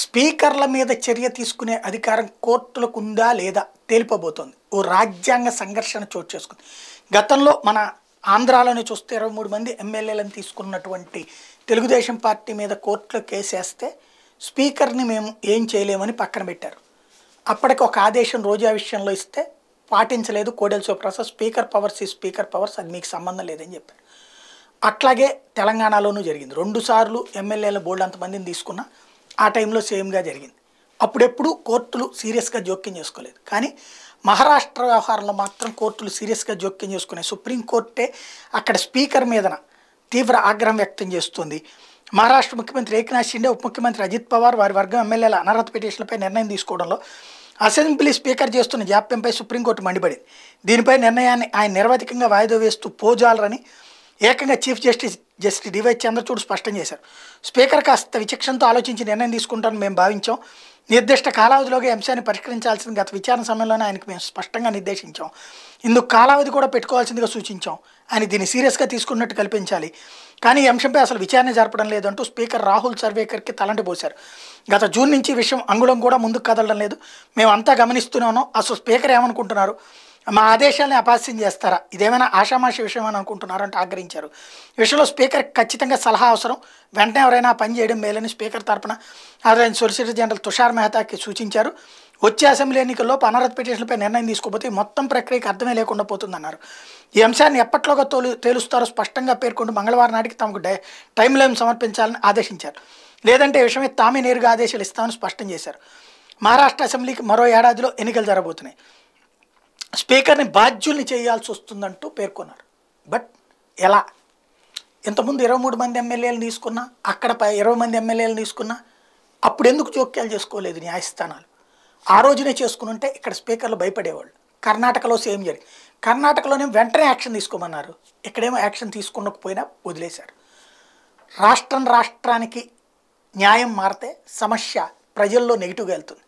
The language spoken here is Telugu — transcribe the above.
స్పీకర్ల మీద చర్య తీసుకునే అధికారం కోర్టులకు ఉందా లేదా తేలిపబోతోంది ఓ రాజ్యాంగ సంఘర్షణ చోటు చేసుకుంది గతంలో మన ఆంధ్రాలోనే చూస్తే ఇరవై మూడు మంది ఎమ్మెల్యేలను తీసుకున్నటువంటి తెలుగుదేశం పార్టీ మీద కోర్టులో కేసేస్తే స్పీకర్ని మేము ఏం చేయలేమని పక్కన పెట్టారు అప్పటికి ఒక ఆదేశం రోజా విషయంలో ఇస్తే పాటించలేదు కోడెల శివప్రసాద్ స్పీకర్ పవర్స్ ఈ స్పీకర్ పవర్స్ అది మీకు సంబంధం లేదని చెప్పారు అట్లాగే తెలంగాణలోనూ జరిగింది రెండుసార్లు ఎమ్మెల్యేల బోర్డు అంతమందిని తీసుకున్నా ఆ టైంలో సేమ్గా జరిగింది అప్పుడెప్పుడు కోర్టులు సీరియస్గా జోక్యం చేసుకోలేదు కానీ మహారాష్ట్ర వ్యవహారంలో మాత్రం కోర్టులు సీరియస్గా జోక్యం చేసుకున్నాయి సుప్రీంకోర్టే అక్కడ స్పీకర్ మీదన తీవ్ర ఆగ్రహం వ్యక్తం చేస్తుంది మహారాష్ట్ర ముఖ్యమంత్రి ఏకనాథ్ షిండే ఉప ముఖ్యమంత్రి అజిత్ పవార్ వారి వర్గం ఎమ్మెల్యేల అనర్హత పిటిషన్లపై నిర్ణయం తీసుకోవడంలో అసెంబ్లీ స్పీకర్ చేస్తున్న జాప్యంపై సుప్రీంకోర్టు మండిపడింది దీనిపై నిర్ణయాన్ని ఆయన నిర్వధికంగా వాయిదా వేస్తూ పోజాలరని ఏకంగా chief justice justice D Y Chandrachud స్పష్టం చేశారు స్పీకర్ కాస్త విచక్షణతో ఆలోచించి నిర్ణయం తీసుకుంటాను మేము భావించాం నిర్దిష్ట కాలావధిలోగా అంశాన్ని పరిష్కరించాల్సిన గత విచారణ సమయంలోనే ఆయనకు మేము స్పష్టంగా నిర్దేశించాం ఇందుకు కాలావధి కూడా పెట్టుకోవాల్సిందిగా సూచించాం ఆయన దీన్ని సీరియస్గా తీసుకున్నట్టు కల్పించాలి కానీ ఈ అంశంపై అసలు విచారణ జరపడం లేదంటూ స్పీకర్ రాహుల్ సర్వేకర్కి తలంటి పోశారు గత జూన్ నుంచి విషయం అంగుళం కూడా ముందుకు కదలడం లేదు మేమంతా గమనిస్తూనే ఉన్నాం అసలు స్పీకర్ ఏమనుకుంటున్నారు మా ఆదేశాలని అపాస్యం చేస్తారా ఇదేమైనా ఆషామాషి విషయం అని అనుకుంటున్నారంటూ ఆగ్రహించారు విషయంలో స్పీకర్ ఖచ్చితంగా సలహా అవసరం వెంటనే ఎవరైనా పని చేయడం మేలని స్పీకర్ తరపున ఆదాయం సొలిసిటర్ జనరల్ తుషార్ మెహతాకి సూచించారు వచ్చే అసెంబ్లీ ఎన్నికల్లో అనర్హత పిటిషన్లపై నిర్ణయం తీసుకోకపోతే మొత్తం ప్రక్రియకు అర్థమే లేకుండా పోతుందన్నారు ఈ అంశాన్ని ఎప్పట్లోగా తోలు తేలుస్తారో స్పష్టంగా పేర్కొంటూ మంగళవారం నాటికి తమకు డై టైం లైన్ సమర్పించాలని ఆదేశించారు లేదంటే ఈ విషయమే తామే నేరుగా ఆదేశాలు ఇస్తామని స్పష్టం చేశారు మహారాష్ట్ర అసెంబ్లీకి మరో ఏడాదిలో ఎన్నికలు జరగబోతున్నాయి స్పీకర్ని బాధ్యుల్ని చేయాల్సి వస్తుందంటూ పేర్కొన్నారు బట్ ఎలా ఇంతకుముందు ఇరవై మూడు మంది ఎమ్మెల్యేలు తీసుకున్నా అక్కడ ఇరవై మంది ఎమ్మెల్యేలు తీసుకున్నా అప్పుడు ఎందుకు జోక్యాలు చేసుకోలేదు న్యాయస్థానాలు ఆ రోజునే చేసుకుని ఉంటే ఇక్కడ స్పీకర్లు భయపడేవాళ్ళు కర్ణాటకలో సేమ్ జరిగింది కర్ణాటకలోనే వెంటనే యాక్షన్ తీసుకోమన్నారు ఇక్కడేమో యాక్షన్ తీసుకున్నకపోయినా వదిలేశారు రాష్ట్రం రాష్ట్రానికి న్యాయం మారితే సమస్య ప్రజల్లో నెగిటివ్గా వెళ్తుంది